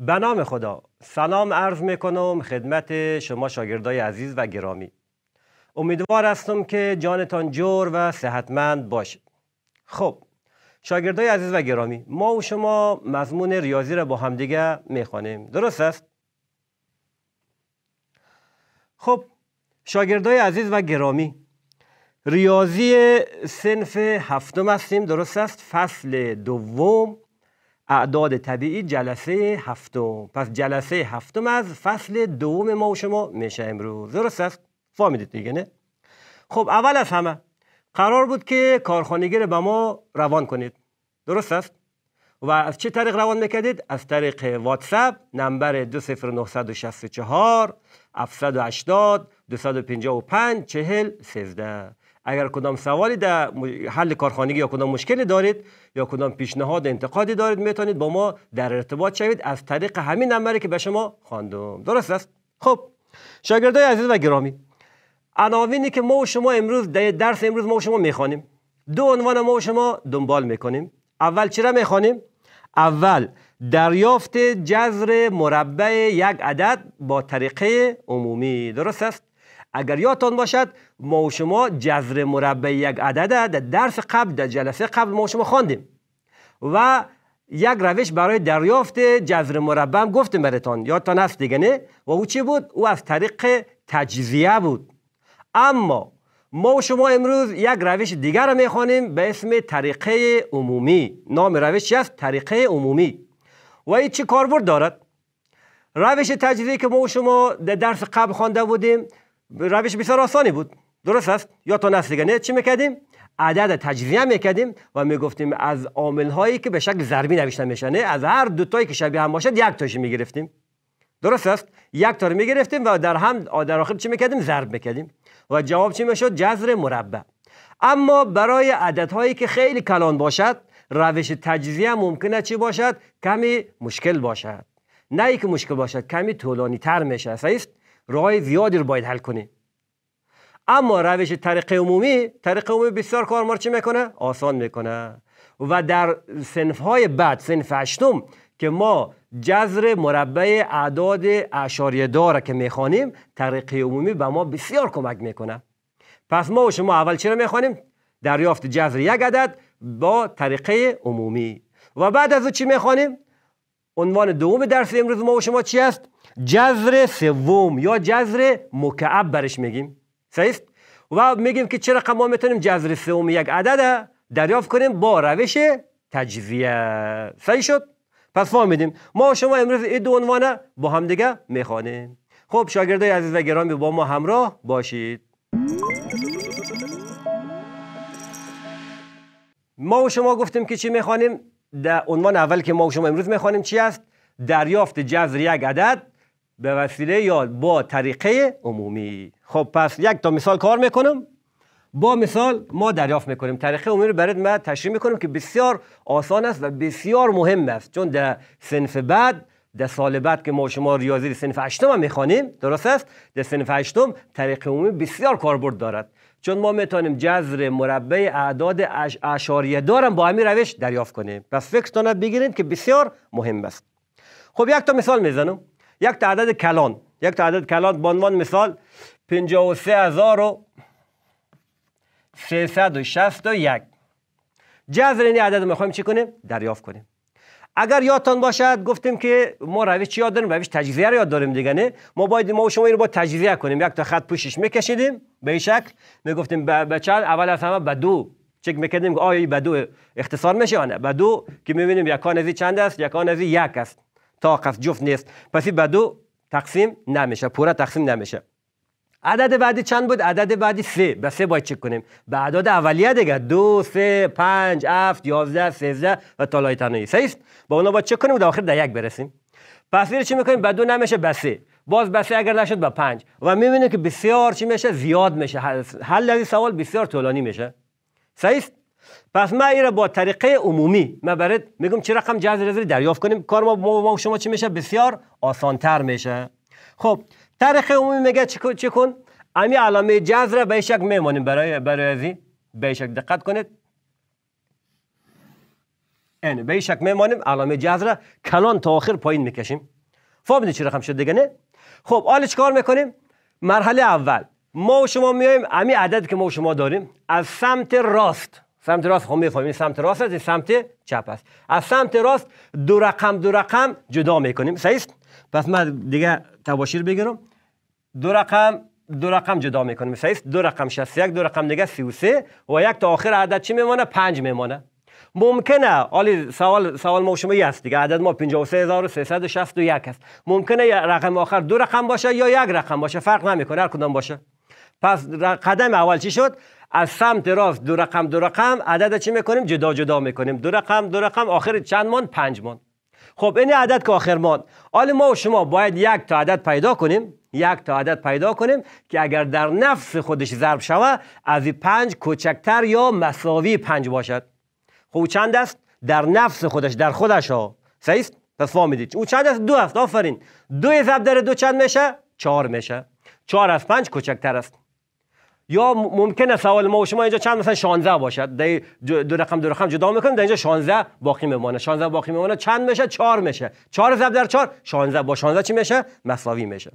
به نام خدا سلام عرض میکنم خدمت شما شاگردای عزیز و گرامی امیدوار هستم که جانتان جور و صحتمند باشه خب شاگردای عزیز و گرامی ما و شما مضمون ریاضی را با همدیگه میخوانیم درست است خب شاگردای عزیز و گرامی ریاضی سنف هفتم هستیم درست است فصل دوم اعداد طبیعی جلسه هفتم پس جلسه هفتم از فصل دوم ما و شما میشه امروز درست است فهمیدید دیگه نه خب اول از همه قرار بود که کارخانگی به ما روان کنید درست است و از چه طریق روان میکردید؟ از طریق واتساپ نمبر 20964 780 255 40 13 اگر کدام سوالی در حل کارخانگی یا کدام مشکلی دارید یا کدام پیشنهاد انتقادی دارید میتونید با ما در ارتباط شوید از طریق همین نمره که به شما خواندم درست است خب شاگردای عزیز و گرامی عناوینی که ما و شما امروز در درس امروز ما و شما میخوانیم دو عنوان ما و شما دنبال میکنیم اول چرا میخوانیم اول دریافت جذر مربع یک عدد با طریقه عمومی درست است اگر یادتان باشد ما و شما جذر مربع یک عدد در درس قبل در جلسه قبل ما و شما خواندیم و یک روش برای دریافت جذر مربع هم گفتیم برتان یادتان هست دیگه نه و او چی بود او از طریق تجزیه بود اما ما و شما امروز یک روش دیگر رو میخوانیم به اسم طریقه عمومی نام روش است طریقه عمومی و این چه کاربرد دارد روش تجزیه که ما و شما در درس قبل خوانده بودیم روش بسیار آسانی بود درست است یا تا نسل چی میکردیم عدد تجزیه میکردیم و میگفتیم از عامل هایی که به شکل ضربی نوشته میشنه از هر دو تایی که شبیه هم باشد یک تاش میگرفتیم درست است یک تا رو میگرفتیم و در هم در آخر چی میکردیم ضرب میکردیم و جواب چی میشد جذر مربع اما برای عدد هایی که خیلی کلان باشد روش تجزیه ممکنه چی باشد کمی مشکل باشد نه ای که مشکل باشد کمی طولانی تر میشه راه زیادی رو باید حل کنیم اما روش طریق عمومی طریق عمومی بسیار کار چی میکنه آسان میکنه و در صنف های بعد سنف هشتم که ما جذر مربع اعداد اشاریه دار که میخوانیم طریق عمومی به ما بسیار کمک میکنه پس ما و شما اول رو میخوانیم دریافت جذر یک عدد با طریقه عمومی و بعد از او چی میخوانیم عنوان دوم درس امروز ما و شما چی است جذر سوم یا جذر مکعب برش میگیم صحیح و میگیم که چرا ما میتونیم جذر سوم یک عدد دریافت کنیم با روش تجزیه صحیح شد پس فهمیدیم ما شما امروز این دو عنوان با همدیگه دیگه میخوانیم خب شاگردای عزیز و گرامی با ما همراه باشید ما و شما گفتیم که چی میخوانیم در عنوان اول که ما و شما امروز میخوانیم چی است دریافت جذر یک عدد به وسیله یا با طریقه عمومی خب پس یک تا مثال کار میکنم با مثال ما دریافت میکنیم طریقه عمومی رو برات من تشریح میکنم که بسیار آسان است و بسیار مهم است چون در سنف بعد در سال بعد که ما شما ریاضی سنف هشتم هم میخوانیم درست است در سنف هشتم طریقه عمومی بسیار کاربرد دارد چون ما میتونیم جذر مربع اعداد اش، اشاریه دارم با همین روش دریافت کنیم پس فکرتان بگیرید که بسیار مهم است خب یک تا مثال میزنم یک تعداد کلان یک تعداد کلان به عنوان مثال یک جذر این عدد رو میخوایم چی کنیم دریافت کنیم اگر یادتان باشد گفتیم که ما رویش چی یاد داریم روش تجزیه رو یاد داریم دیگه نه ما باید ما و شما این رو با تجزیه کنیم یک تا خط پوشش میکشیدیم به این شکل میگفتیم به چند اول از همه به دو چک میکردیم که آیا به دو اختصار میشه یا نه دو که میبینیم یکان از چند است یکان از یک است طاقت جفت نیست پس به دو تقسیم نمیشه پورا تقسیم نمیشه عدد بعدی چند بود؟ عدد بعدی سه به سه باید چک کنیم به اعداد اولیه دیگه دو، سه، پنج، هفت، یازده، سیزده و تالای تنهایی سه است با اونا باید چک کنیم و در آخر در یک برسیم پس چی میکنیم؟ به دو نمیشه به سه باز به سه اگر نشد به پنج و میبینیم که بسیار چی میشه؟ زیاد میشه حل از سوال بسیار طولانی میشه سه پس ما این با طریقه عمومی ما برد میگم چه رقم جذر رزری دریافت کنیم کار ما ما شما چی میشه بسیار آسان تر میشه خب طریقه عمومی میگه چی کن امی علامه جذر به شک میمانیم برای برای ازی به شک دقت کنید این به شک میمانیم علامه جذر کلان تا آخر پایین میکشیم فهمیدید چه رقم شد دیگه نه خب حالا چیکار میکنیم مرحله اول ما و شما میایم امی عدد که ما و شما داریم از سمت راست سمت راست خب میفهمیم سمت راست از این سمت چپ است از سمت راست دو رقم دو رقم جدا میکنیم صحیح پس من دیگه تباشیر بگیرم دو رقم دو رقم جدا میکنیم صحیح دو رقم 61 دو رقم دیگه 33 و یک تا آخر عدد چی میمونه 5 میمونه ممکنه حالا سوال سوال ما شما است دیگه عدد ما 53361 است ممکنه رقم آخر دو رقم باشه یا یک رقم باشه فرق نمیکنه هر کدام باشه پس قدم اول چی شد از سمت راست دو رقم دو رقم عدد چی میکنیم جدا جدا میکنیم دو رقم دو رقم آخر چند مان پنج مان خب این عدد که آخر مان حال ما و شما باید یک تا عدد پیدا کنیم یک تا عدد پیدا کنیم که اگر در نفس خودش ضرب شوه از پنج کوچکتر یا مساوی پنج باشد خب چند است در نفس خودش در خودش ها صحیح پس فهمیدید او چند است دو است آفرین دو ضرب در دو چند میشه چهار میشه چهار از پنج کوچکتر است یا ممکنه سوال ما و شما اینجا چند مثلا 16 باشد دو رقم دو رقم جدا میکنیم در اینجا 16 باقی میمانه 16 باقی میمانه چند میشه 4 میشه 4 ضرب در 4 16 با 16 چی میشه مساوی میشه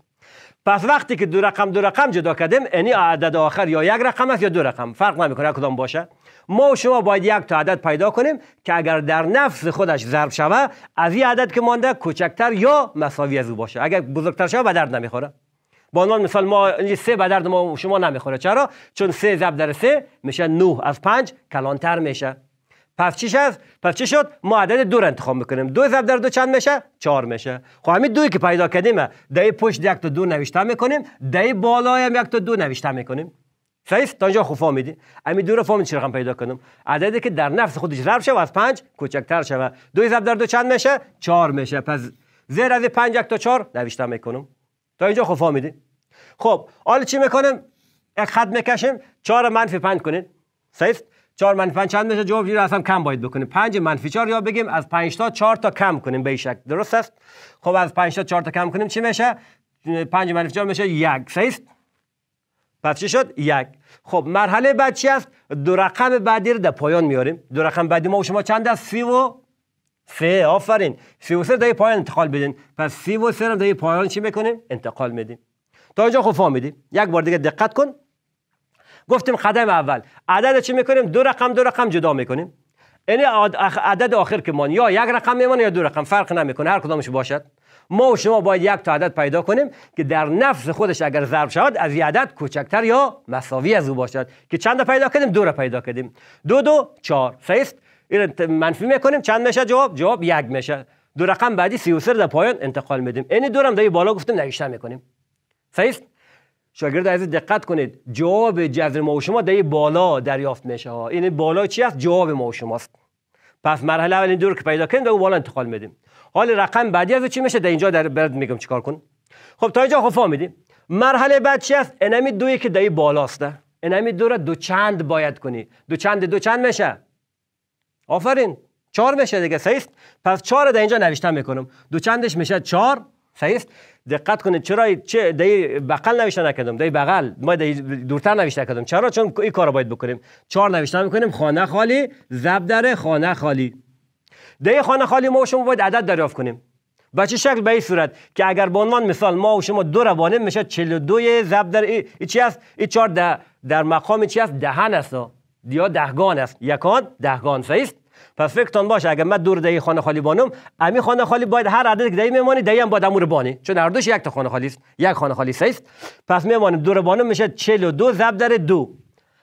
پس وقتی که دو رقم دو رقم جدا کردیم یعنی عدد آخر یا یک رقم است یا دو رقم فرق نمیکنه کدام باشه ما و شما باید یک تا عدد پیدا کنیم که اگر در نفس خودش ضرب شوه از این عدد که مانده کوچکتر یا مساوی از او باشه اگر بزرگتر شوه به درد نمیخوره به مثال ما اینجا سه به درد ما شما نمیخوره چرا چون سه ضرب در سه میشه 9 از پنج کلانتر میشه پس چی شد؟ پس چی شد؟ ما عدد دو را انتخاب میکنیم دو ضرب در دو چند میشه؟ چهار میشه خب همین دوی که پیدا کردیم دهی پشت یک تا دو نوشته میکنیم دهی بالای هم یک تا دو نوشته میکنیم صحیح تا اینجا خوب فهمیدی امی دو را فهمید چه رقم پیدا کنم عددی که در نفس خودش ضرب و از پنج کوچکتر شود دو ضرب در دو چند میشه چهار میشه پس زیر از پنج یک تا چهار نوشته میکنم تا اینجا خب فهمیدین خب حالا چی میکنیم یک خط میکشیم 4 منفی 5 کنین صحیح 4 منفی 5 چند میشه جواب رو اصلا کم باید بکنیم 5 منفی 4 یا بگیم از 5 تا 4 تا کم کنیم به شکل درست است خب از 5 تا 4 تا کم کنیم چی میشه 5 منفی 4 میشه 1 صحیح پس چی شد یک خب مرحله بعد چی است دو رقم بعدی رو در پایان میاریم دو رقم بعدی ما و شما چند است 3 و سه آفرین سی و سه دای پایان انتقال بدین پس سی و سه رو دای پایان چی میکنیم انتقال میدیم تا اینجا خوب فهمیدیم یک بار دیگه دقت کن گفتیم قدم اول عدد چی میکنیم دو رقم دو رقم جدا میکنیم یعنی این عدد آخر که مان یا یک رقم میمانه یا دو رقم فرق نمیکنه هر کدامش باشد ما و شما باید یک تا عدد پیدا کنیم که در نفس خودش اگر ضرب شود از یک عدد کوچکتر یا مساوی از او باشد که چند پیدا کردیم دو را پیدا کردیم دو دو چهار سه است این منفی میکنیم چند میشه جواب جواب یک میشه دو رقم بعدی 33 در پایان انتقال میدیم این دو رقم بالا گفتیم نوشته میکنیم صحیح شاگرد عزیز دقت کنید جواب جذر ما و شما در بالا دریافت میشه این بالا چی است جواب ما و شماست پس مرحله اول این دور که پیدا کنیم دو بالا انتقال میدیم حال رقم بعدی از چی میشه در اینجا در برد میگم چیکار کن خب تا اینجا خب فهمیدیم مرحله بعد چی است انمی دویی که در بالاست انمی دو را دو چند باید کنی دو چند دو چند میشه آفرین چهار میشه دیگه سیست پس چهار در اینجا نوشتم میکنم دو چندش میشه چهار سیست دقت کنید چرا چه دی بغل نوشته نکردم دی بغل ما دی دورتر نوشته کردم چرا چون این کارو باید بکنیم چهار نوشته میکنیم خانه خالی زب داره خانه خالی دی خانه خالی ما شما باید عدد دریافت کنیم با چه شکل به این صورت که اگر به عنوان مثال ما و شما دو روانه میشه 42 زب در ای, ای چی است ای چهار در, در مقام چی است دهن است یا دهگان است یکان دهگان فیست پس فکرتان باشه اگر من دور دهی خانه خالی بانم امی خانه خالی باید هر عدد که دهی میمانی دهی هم باید امور بانی چون هر دوش یک تا خانه خالی است یک خانه خالی است پس میمانیم دور بانم میشه 42 ضرب در دو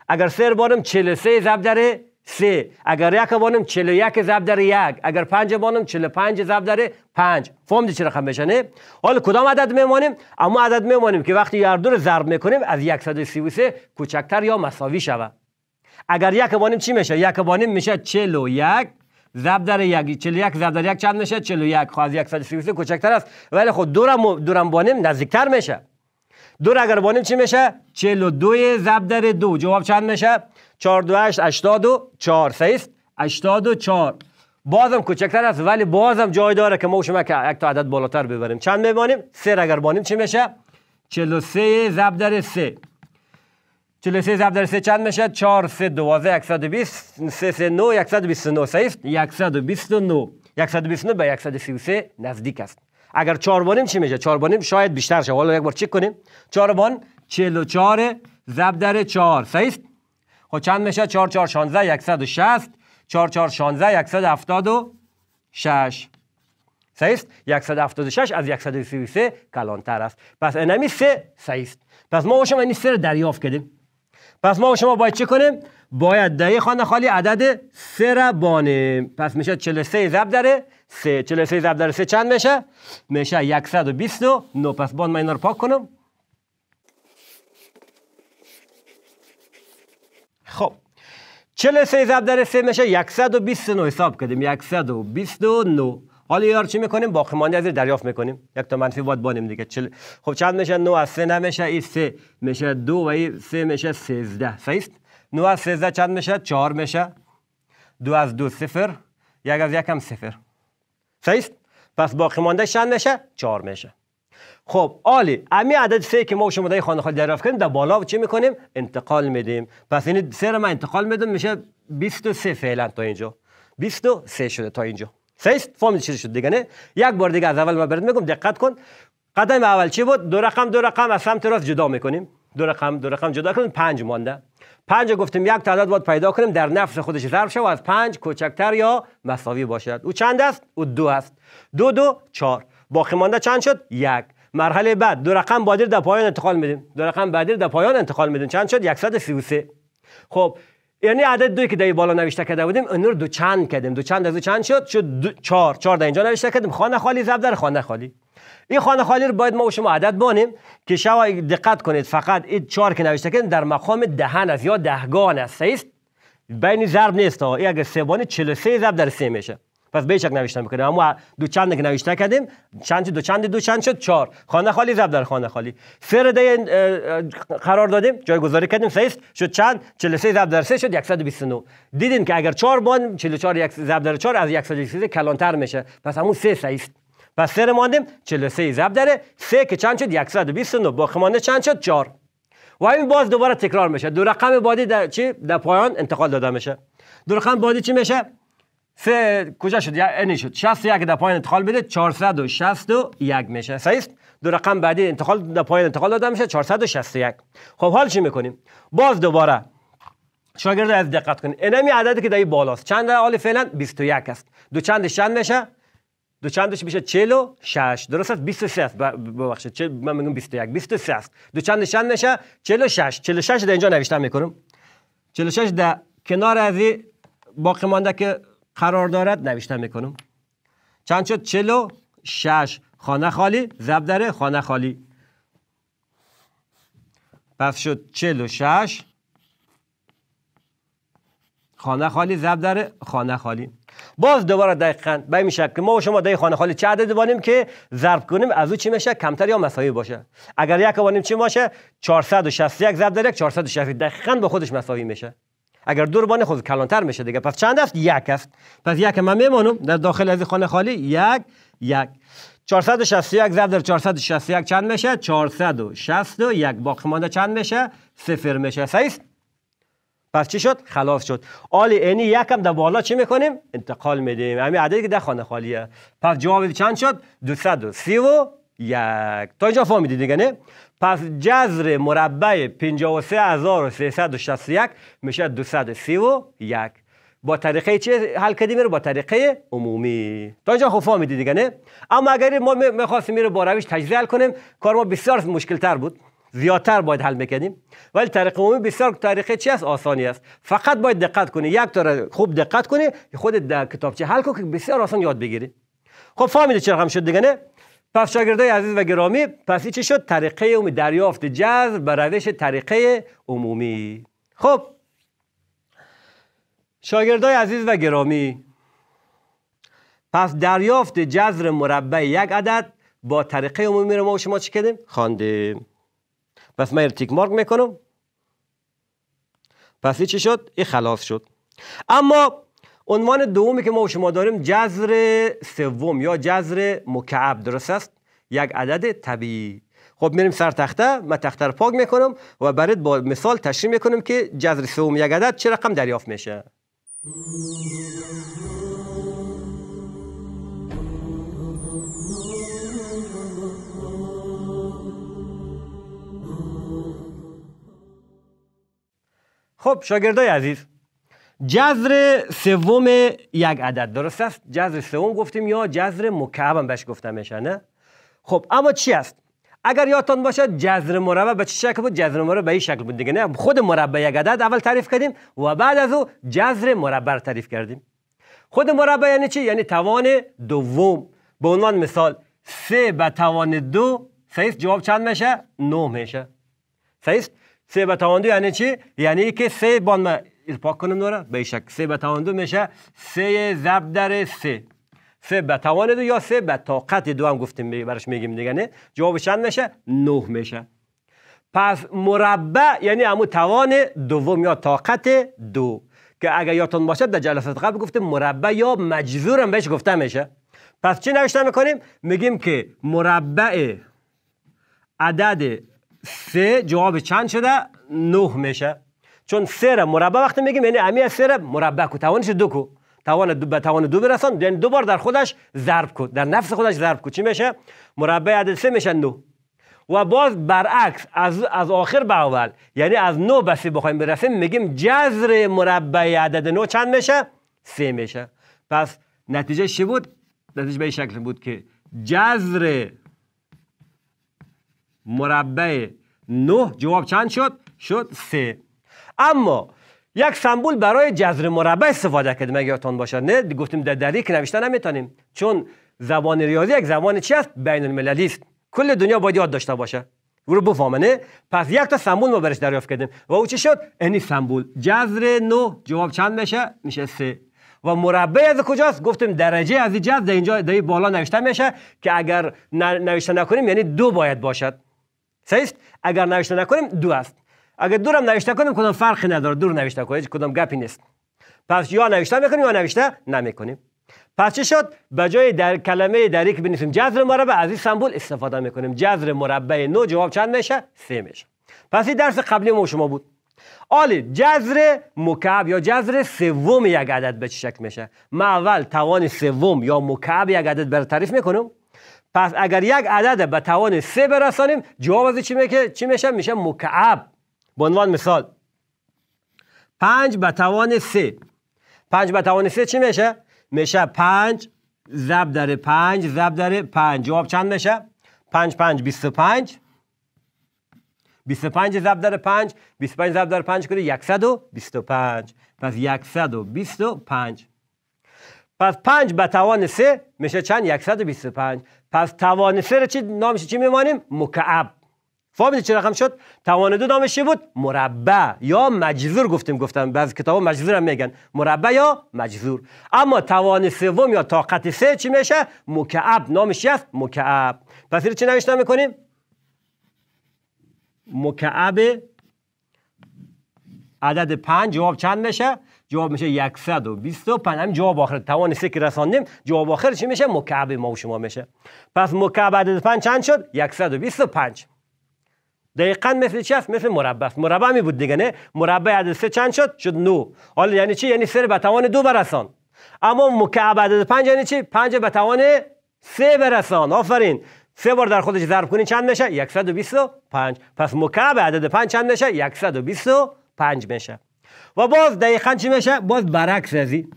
اگر سر بانم 43 ضرب در سه اگر یک بانم یک ضرب در یک اگر پنج بانم 45 ضرب در پنج دی چرا رقم بشنه. حالا کدام عدد میمانیم اما عدد میمانیم که وقتی هر دور ضرب میکنیم از 133 کوچکتر یا مساوی شود اگر یک بانیم چی میشه یک بانیم میشه چلو یک زبدر در یک چل یک زب در یک چند میشه چل یک خواهد خب یک سد کوچکتر است ولی خود خب دورم دورم بانیم نزدیکتر میشه دور اگر بانیم چی میشه چلو و دوی زبدر در دو جواب چند میشه چار دو هشت اشتاد و چار سیست اشتاد و چار بازم کوچکتر است ولی بازم جای داره که ما شما که یک تا عدد بالاتر ببریم چند میبانیم سه اگر بانیم چی میشه چلو سه زبدر سه 43 ضرب در 3 چند میشه 4 3 12 120 3 3 9 129 صحیح 129 129 به 133 نزدیک است اگر 4 بانیم چی میشه 4 بانیم شاید بیشتر شه حالا یک بار چک کنیم 4 بان 44 ضرب در 4 صحیح خب چند میشه 4 4 16 160 4 4 16 176 صحیح 176 از 133 کلانتر است پس انمی 3 صحیح پس ما واشم این 3 دریافت کردیم پس ما و شما باید چه کنیم باید در یک خانه خالی عدد سه را بانیم پس میشه 43 ضرب در 3 43 ضرب در 3 چند میشه میشه 129 پس بان من این رو پاک کنم خب 43 ضرب داره 3 میشه 129 حساب کردیم 129 حالا یار چی میکنیم باقیمانده مانده از دریافت میکنیم یک تا منفی باید بانیم دیگه چل... خب چند میشه 9 از 3 نمیشه این 3 میشه 2 و این 3 میشه 13 صحیح 9 از 13 چند میشه 4 میشه 2 از 2 0 یک از یکم هم 0 صحیح پس باقیمانده مانده چند میشه 4 میشه خب عالی امی عدد 3 که ما شما در خانه خالی دریافت کنیم در بالا چی میکنیم انتقال میدیم پس این یعنی سه رو انتقال میدم میشه 23 فعلا تا اینجا 23 شده تا اینجا سیست فهم چی شد دیگه نه یک بار دیگه از اول ما برد میگم دقت کن قدم اول چی بود دو رقم دو رقم از سمت راست جدا میکنیم دو رقم دو رقم جدا کنیم پنج مانده پنج گفتیم یک تعداد باید پیدا کنیم در نفس خودش ضرب شود از پنج کوچکتر یا مساوی باشد او چند است او دو است دو دو چهار باقی مانده چند شد یک مرحله بعد دو رقم بعدی در پایان انتقال میدیم دو رقم بعدی در پایان انتقال میدیم چند شد 133 خب یعنی عدد دوی که در بالا نوشته کرده بودیم اون رو دو چند کردیم دو چند از دو چند شد شد دو چهار چهار در اینجا نوشته کردیم خانه خالی ضرب در خانه خالی این خانه خالی رو باید ما و شما عدد بانیم که شما دقت کنید فقط این چهار که نوشته کردیم در مقام دهن است یا دهگان است بین ضرب نیست ها اگر سه بانی 43 ضرب در سه میشه پس به نوشتن میکنیم اما دو چند که نوشته کردیم چند دو چند دو چند شد چهار خانه خالی ضرب در خانه خالی سر رده قرار دادیم جایگذاری کردیم سه شد چند 43 ضرب در سه شد 129 دیدین که اگر 4 بان 44 یک ضرب در 4 از 123 کلانتر میشه پس همون سه سه است پس سر ماندیم 43 ضرب در سه که چند شد 129 با مانده چند شد 4 و این باز دوباره تکرار میشه دو رقم بعدی در چی در پایان انتقال داده میشه دو رقم بعدی چی میشه سه کجا شد یعنی شد 61 در پایین انتقال بده 461 میشه صحیح است دو رقم بعدی انتقال در پایین انتقال داده میشه 461 خب حال چی میکنیم باز دوباره شاگرد از دقت کن اینمی عددی که در بالاست چند در حال فعلا 21 است دو چندش چند میشه دو چندش میشه 46 درست است 23 است ببخشید چه من میگم 21 23 است دو چندش چند میشه 46 46 در اینجا نوشتم میکنم 46 در کنار از باقی مانده که قرار دارد نوشتن میکنم چند شد چلو شش خانه خالی زبدره خانه خالی پس شد چلو شش خانه خالی زبدره خانه خالی باز دوباره دقیقا به این شکل ما و شما در خانه خالی چه عدد بانیم که ضرب کنیم از او چی میشه کمتر یا مساوی باشه اگر یک بانیم چی باشه 461 ضرب در یک 460 دقیقا به خودش مساوی میشه اگر دور بانه خود کلانتر میشه دیگه پس چند هفت یک هفت پس یک من میمانم در داخل از خانه خالی یک یک 461 ضرب در 461 چند میشه 461 باقی مانده چند میشه صفر میشه صحیح پس چی شد خلاص شد آل اینی یکم در بالا چی میکنیم انتقال میدیم همین عددی که در خانه خالیه پس جواب چند شد 231 تا اینجا فهمیدید دیگه نه پس جذر مربع 53361 میشه 231 با طریقه چه حل کردیم رو با طریقه عمومی تا اینجا خوب فهمیدی دیگه نه اما اگر ما میخواستیم رو با روش تجزیه حل کنیم کار ما بسیار مشکل تر بود زیادتر باید حل میکنیم ولی طریقه عمومی بسیار طریقه چی است آسانی است فقط باید دقت کنی یک تا خوب دقت کنی خودت در کتابچه حل کن که بسیار آسان یاد بگیری خب فهمیدید چرا هم شد دیگه نه پس شاگردای عزیز و گرامی پس چی شد طریقه عمومی دریافت جذر به روش طریقه عمومی خب شاگردای عزیز و گرامی پس دریافت جذر مربع یک عدد با طریقه عمومی رو ما شما چی کردیم خواندیم پس من تیک مارک میکنم پس چی شد این خلاص شد اما عنوان دومی که ما و شما داریم جذر سوم یا جذر مکعب درست است یک عدد طبیعی خب میریم سر تخته من تخته رو پاک میکنم و برات با مثال تشریح میکنم که جذر سوم یک عدد چه رقم دریافت میشه خب شاگردای عزیز جذر سوم یک عدد درست است جذر سوم گفتیم یا جذر مکعب هم بهش گفتم نه خب اما چی است اگر یادتان باشد جذر مربع به چه شکل بود جذر مربع به این شکل بود دیگه نه خود مربع یک عدد اول تعریف کردیم و بعد از او جذر مربع تعریف کردیم خود مربع یعنی چی یعنی توان دوم به عنوان مثال سه به توان دو سیست جواب چند میشه؟ 9 میشه سیست سه به توان دو یعنی چی؟ یعنی که سه بان پاک کنم داره به سه به توان دو میشه سه زب در سه سه به توان دو یا سه به طاقت دو هم گفتیم براش میگیم دیگه نه جواب چند میشه نه میشه پس مربع یعنی همون توان دوم یا طاقت دو که اگر یادتون باشه در جلسات قبل گفتیم مربع یا مجذور هم بهش گفته میشه پس چی نوشته میکنیم میگیم که مربع عدد سه جواب چند شده نه میشه چون سیر مربع وقتی میگیم یعنی امی سر مربع کو توانش دو کو توان دو به توان دو برسان یعنی دو بار در خودش ضرب کو در نفس خودش ضرب کو چی میشه مربع عدد سه میشه نو و باز برعکس از, از آخر به اول یعنی از نو به سه بخوایم برسیم میگیم جذر مربع عدد نو چند میشه سه میشه پس نتیجه چی بود نتیجه به شکل بود که جذر مربع نه جواب چند شد شد سه اما یک سمبول برای جذر مربع استفاده کردیم اگه یادتان باشه نه گفتیم در دریک نوشته نمیتونیم چون زبان ریاضی یک زبان چی است بین المللی است کل دنیا باید یاد داشته باشه رو بفهمنه پس یک تا سمبول ما برش دریافت کردیم و او چی شد این یعنی سمبول جذر نو جواب چند میشه میشه سه و مربع از کجاست گفتیم درجه از جذر در اینجا در بالا نوشته میشه که اگر نوشته نکنیم یعنی دو باید باشد صحیح اگر نوشته نکنیم دو است اگه دورم نوشته کنیم کدام فرقی نداره دور نوشته کنیم کدام گپی نیست پس یا نوشته میکنیم یا نوشته نمیکنیم پس چه شد به جای در کلمه دریک بنویسیم جذر مربع از این سمبول استفاده میکنیم جذر مربع نو جواب چند میشه سه میشه پس این درس قبلی ما شما بود آلی جذر مکعب یا جذر سوم یک عدد به چه شکل میشه ما اول توان سوم یا مکعب یک عدد بر تعریف میکنم پس اگر یک عدد به توان سه برسانیم جواب از چی میشه چی میشه میشه مکعب به عنوان مثال 5 به توان 3 5 به توان 3 چی میشه میشه 5 ضرب در 5 ضرب در 5 جواب چند میشه 5 5 25 25 ضرب در 5 25 ضرب در 5 کردی 125 پس 125 پس 5 به توان 3 میشه چند 125 پس توان 3 چی نامیشه چی میمونیم مکعب فامیل چه رقم شد توان دو نامش بود مربع یا مجذور گفتیم گفتم بعضی کتابا مجذور هم میگن مربع یا مجذور اما توان سوم یا طاقت سه چی میشه مکعب نامش است مکعب پس چی نوشتن میکنیم مکعب عدد پنج جواب چند میشه جواب میشه 125 همین جواب آخر توان سه که رساندیم جواب آخر چی میشه مکعب ما و شما میشه پس مکعب عدد 5 چند شد 125 دقیقا مثل چی است مثل مربع است مربع می بود دیگه نه مربع عدد سه چند شد شد نو حالا یعنی چی یعنی سر به توان دو برسان اما مکعب عدد پنج یعنی چی پنج به توان سه برسان آفرین سه بار در خودش ضرب کنی چند میشه 125 پس مکعب عدد 5 چند میشه 125 میشه و باز دقیقا چی میشه باز برعکس ازی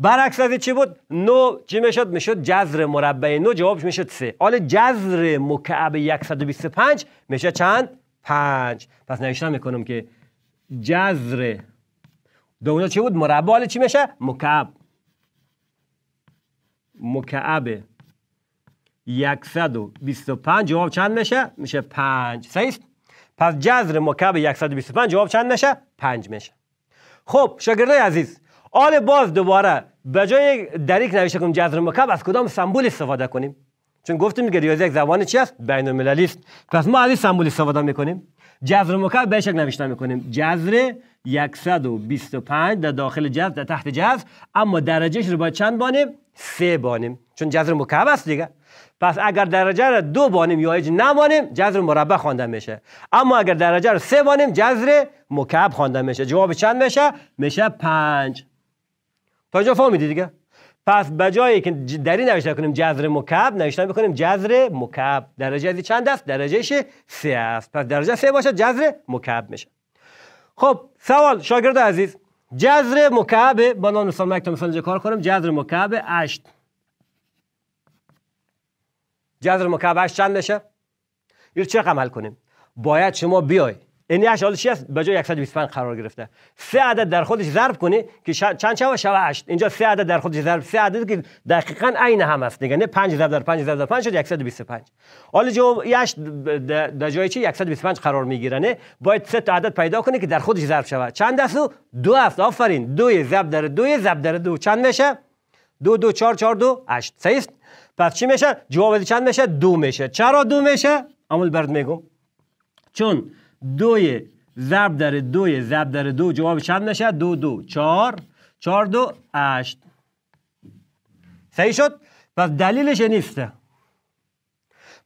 برعکس از چی بود؟ نو چی میشد؟ میشد جذر مربع نو جوابش میشد سه حال جذر مکعب 125 میشه چند؟ پنج پس نوشتم میکنم که جذر دو چی بود؟ مربع حال چی میشه؟ مکعب مکعب 125 جواب چند میشه؟ میشه 5 صحیح پس جذر مکعب 125 جواب چند میشه؟ 5 میشه خب شاگردای عزیز آل باز دوباره به جای در یک روش کنیم جذر مکعب از کدام سمبول استفاده کنیم چون گفتیم که ریاضی یک زبان چی است بین المللی است پس ما از این سمبول استفاده میکنیم جذر مکعب به شکل نوشته میکنیم جذر 125 در داخل جذر در تحت جذر اما درجهش رو با چند بانیم سه بانیم چون جذر مکعب است دیگه پس اگر درجه را دو بانیم یا هیچ نمانیم جذر مربع خوانده میشه اما اگر درجه را سه بانیم جذر مکعب خوانده میشه جواب چند میشه میشه پنج تا اینجا میدی دیگه پس بجایی که دری نوشته کنیم جذر مکعب نوشتن بکنیم جذر مکعب درجه از چند است درجهش سه است پس درجه سه باشه جذر مکعب میشه خب سوال شاگرد عزیز جذر مکعب با نام مثال تا مثال کار کنم جذر مکعب 8 جذر مکعب 8 چند میشه یه چه عمل کنیم باید شما بیای یعنی است به جای 125 قرار گرفته سه عدد در خودش ضرب کنی که شا... چند شوه شوه هشت اینجا سه عدد در خودش ضرب سه عدد که دقیقا عین هم است دیگه نه 5 ضرب در 5 ضرب در 5 شد 125 حالا جو یش در جای چی 125 قرار میگیره نه باید سه تا عدد پیدا کنی که در خودش ضرب شوه چند است دو است آفرین دو ضرب در دو ضرب در دو چند میشه دو دو چهار چهار دو هشت صحیح است پس چی میشه جواب چند میشه دو میشه چرا دو میشه عمل برد میگم چون دوی ضرب در دوی زب در دو جواب چند نشد دو دو چهار چهار دو هشت صحیح شد پس دلیلش نیسته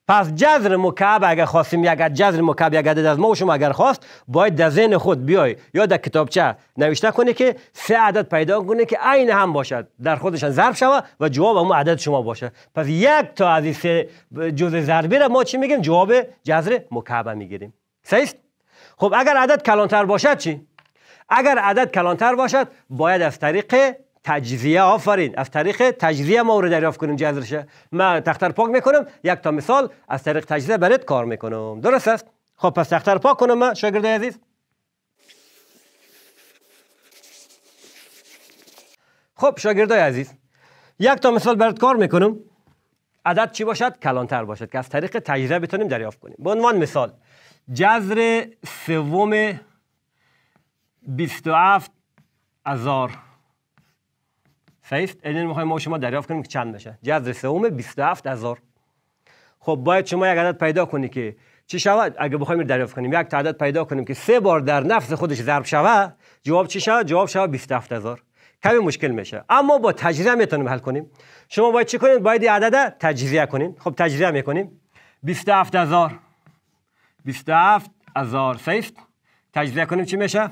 پس جذر مکعب اگر خواستیم یک جذر مکعب یک عدد از ما شما اگر خواست باید در ذهن خود بیای یا در کتابچه نوشته کنه که سه عدد پیدا کنه که عین هم باشد در خودشان ضرب شود و جواب اون عدد شما باشد پس یک تا از این سه جزء ضربی را ما چی میگیم جواب جذر مکعب میگیریم صحیح خب اگر عدد کلانتر باشد چی؟ اگر عدد کلانتر باشد باید از طریق تجزیه آفرین از طریق تجزیه ما رو دریافت کنیم جذرشه من تختر پاک میکنم یک تا مثال از طریق تجزیه برات کار میکنم درست است خب پس تختر پاک کنم من شاگرد عزیز خب شاگردای عزیز یک تا مثال برات کار میکنم عدد چی باشد کلانتر باشد که از طریق تجربه بتونیم دریافت کنیم به عنوان مثال جذر سوم 27 ازار صحیح این میخوایم ما شما دریافت کنیم که چند بشه جذر سوم 27 ازار خب باید شما یک عدد پیدا کنی که چی شود اگه بخوایم دریافت کنیم یک عدد پیدا کنیم که سه بار در نفس خودش ضرب شود جواب چی شود جواب شود 27000 کمی مشکل میشه اما با تجزیه میتونیم حل کنیم شما باید چی کنید باید این عدد تجزیه کنید خب تجزیه میکنیم 27000 27 هزار سیفت تجزیه کنیم چی میشه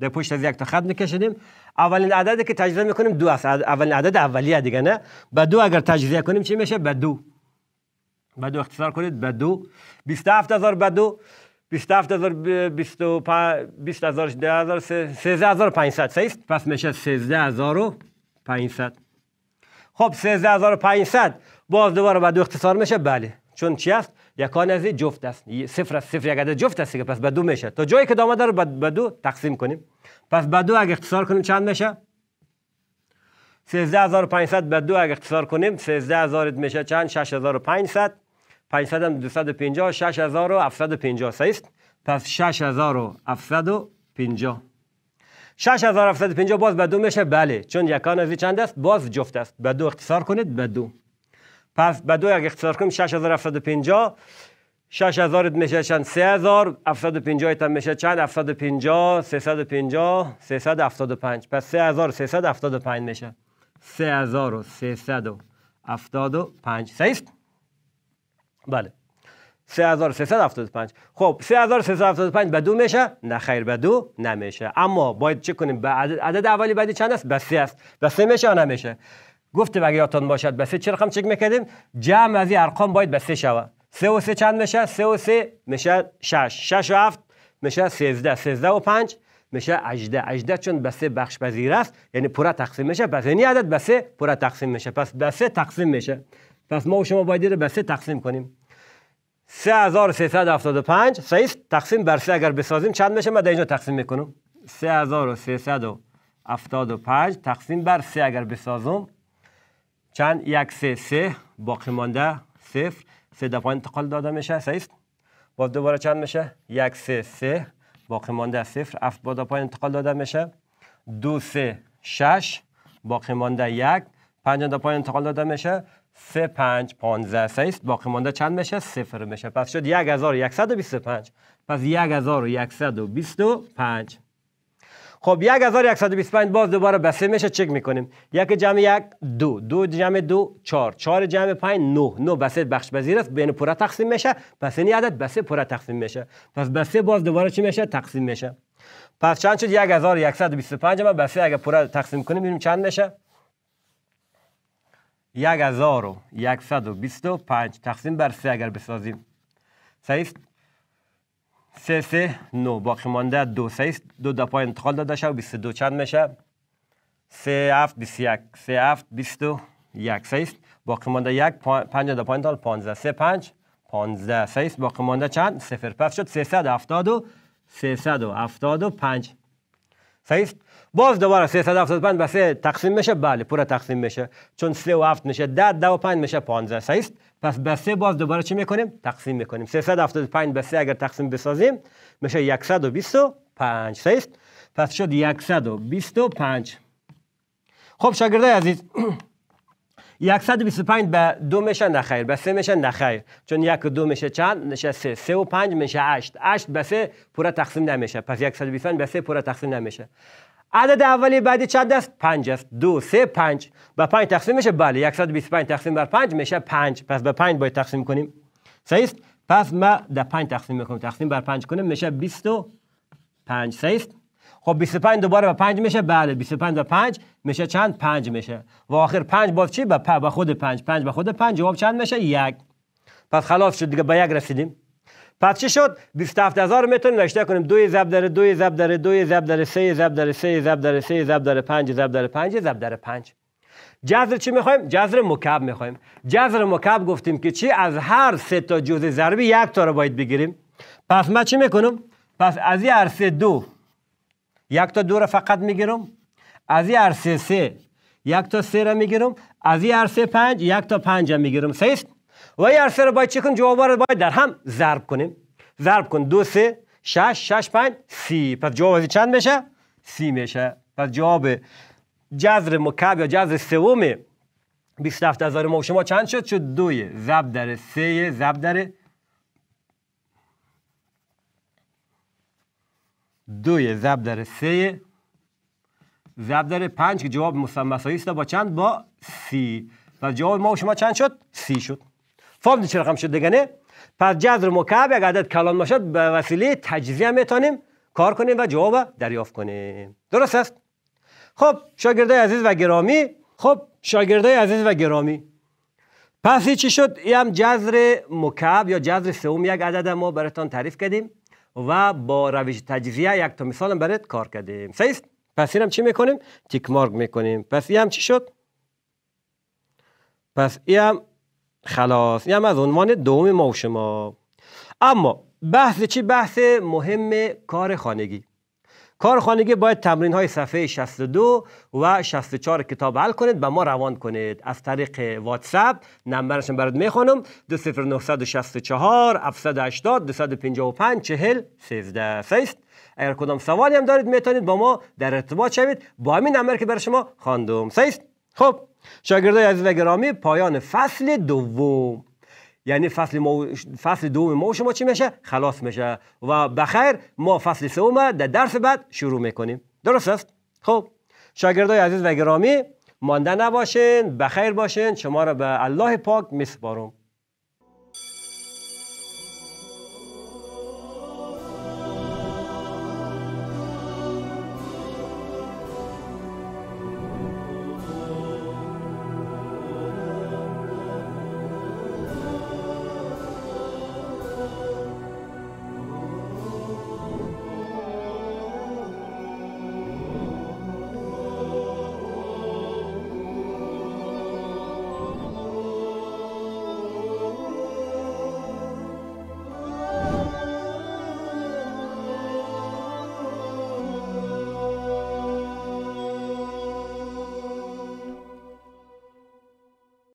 در پشت از یک تا خط میکشیدیم اولین عددی که تجزیه میکنیم دو است اولین عدد اولیه دیگه نه به دو اگر تجزیه کنیم چی میشه به دو به دو اختصار کنید به دو 27 هزار به دو 27 هزار 20 هزار 10 هزار 13 هزار 500 پس میشه 13 هزار و 500 خب 13 هزار 500 باز دوباره به دو اختصار میشه بله چون چی است یکان از جفت است صفر از صفر یک عدد جفت است که پس به دو میشه تا جایی که دامه رو به دو تقسیم کنیم پس به دو اگه اختصار کنیم چند میشه 13500 به دو اگه اختصار کنیم 13000 میشه چند 6500 500 هم 250 6750 صحیح است پس 6750 6750 باز به دو میشه بله چون یکان از چند است باز جفت است به دو اختصار کنید به دو پس به دو اگه اختصار کنیم 6750 6000 میشه چند 3000 750 تا میشه چند 750 350 375 پس 3375 میشه 3375 صحیح است بله 3375 خب 3375 به دو میشه نه خیر به دو نمیشه اما باید چه کنیم به عدد, عدد اولی بعدی چند است به سه است به سه میشه نمیشه گفت اگه یادتان باشد به سه چه رقم چک میکردیم جمع از ارقام باید به سه شود سه و سه چند میشه سه و سه میشه شش شش و هفت میشه سیزده سیزده و پنج میشه اجده اجده چون به سه بخش پذیر است یعنی پورا تقسیم میشه پس این یعنی عدد به سه پورا تقسیم میشه پس به سه تقسیم میشه پس ما و شما باید رو به سه تقسیم کنیم 3375 سعیس تقسیم بر سه اگر بسازیم چند میشه من در اینجا تقسیم میکنم 3375 تقسیم بر سه اگر بسازم چند یک سه سه باقی مانده صفر سه دفعه انتقال داده میشه است باز دوباره چند میشه یک سه سه باقی مانده صفر هفت با پایین انتقال داده میشه دو سه شش باقی مانده یک پنج دفعه انتقال داده میشه سه پنج پانزده سه است باقی مانده چند میشه صفر میشه پس شد یک هزار یک سد و بیست پنج پس یک هزار یک سد و بیست و پنج خب 1125 باز دوباره به سه میشه چک میکنیم یک جمع یک دو دو جمع دو چهار چهار جمع پنج نه نه سه بخش بزیر است بین پوره تقسیم میشه پس این عدد به بسه پوره تقسیم میشه پس به بسه باز دوباره چی میشه تقسیم میشه پس چند شد 1125 ما بسه اگر پوره تقسیم کنیم ببینیم چند میشه 1125 تقسیم بر 3 اگر بسازیم 3 سه سه نو باقی مانده دو سه دو دپا انتقال داده شد بیست دو چند میشه سه هفت بیست یک سه هفت بیست یک سه است باقی مانده یک پنج دپا انتقال پانزده سه پنج پانزده سه است باقی مانده چند سفر پس شد سه سد هفتاد و سه سد هفتاد و پنج سه است باز دوباره 375 به 3 تقسیم میشه بله پوره تقسیم میشه چون 3 و 7 میشه 10 10 و 5 میشه 15 صحیح پس به 3 باز دوباره چی میکنیم تقسیم میکنیم 375 به 3 اگر تقسیم بسازیم میشه 125 صحیح است پس شد 125 خب شاگردای عزیز 125 به دو میشه نخیر به سه میشه نخیر چون یک و دو میشه چند میشه سه سه و پنج میشه هشت هشت به سه پورا تقسیم نمیشه پس 125 به سه پورا تقسیم نمیشه عدد اولی بعدی چند است؟ پنج است دو سه پنج به پنج تقسیم میشه بله 125 تقسیم بر پنج میشه پنج پس به پنج باید تقسیم کنیم صحیح است پس ما در پنج تقسیم میکنم تقسیم بر پنج کنیم میشه 25 صحیح است خب 25 دوباره به 5 میشه بله 25 به 5 میشه چند 5 میشه و آخر 5 باز چی به با خود 5 5 به خود 5 جواب چند میشه یک پس خلاص شد دیگه به یک رسیدیم پس چی شد 27000 میتونیم نشته کنیم 2 ضرب در 2 ضرب در 2 ضرب در 3 ضرب در سه ضرب در در 5 ضرب در 5 در 5 جذر چی میخوایم جذر مکعب میخوایم جذر مکعب گفتیم که چی از هر سه تا جزء ضربی یک تا رو باید بگیریم پس ما چی میکنم پس از این عرصه دو یک تا دو را فقط میگیرم از این عرصه سه یک تا سه را میگیرم از این عرصه پنج یک تا پنج را میگیرم سه است و عرصه سر باید چه کن جواب رو باید در هم ضرب کنیم ضرب کن دو سه شش شش پنج سی پس جواب چند میشه سی میشه پس جواب جذر مکعب یا جذر سوم هفت هزار ما شما چند شد شد دوی زب در سه زب در دوی زب در سه زب در پنج که جواب مسمسایی است با چند با سی پس جواب ما شما چند شد سی شد فاز چرا هم شد دگنه پس جذر مکعب یک عدد کلان باشد به وسیله تجزیه میتونیم کار کنیم و جواب دریافت کنیم درست است خب شاگرده عزیز و گرامی خب شاگرده عزیز و گرامی پس چی شد این هم جذر مکعب یا جذر سوم یک عدد ما براتان تعریف کردیم و با روش تجزیه یک تا مثال برات کار کردیم صحیح پس این هم چی میکنیم تیک مارک میکنیم پس این هم چی شد پس این هم خلاص این هم از عنوان دوم ما و شما اما بحث چی بحث مهم کار خانگی کار خانگی باید تمرین های صفحه 62 و 64 کتاب حل کنید به ما روان کنید از طریق واتساپ نمبرشون برات میخوانم 2964 780 255 40 13 اگر کدام سوالی هم دارید میتونید با ما در ارتباط شوید با همین نمبر که برای شما خواندم سیست خب شاگردای عزیز و گرامی پایان فصل دوم یعنی فصل, فصل دوم ما شما چی میشه؟ خلاص میشه و بخیر ما فصل سوم در درس بعد شروع میکنیم درست است؟ خب شاگردای عزیز و گرامی مانده نباشین بخیر باشین شما را به الله پاک میسپارم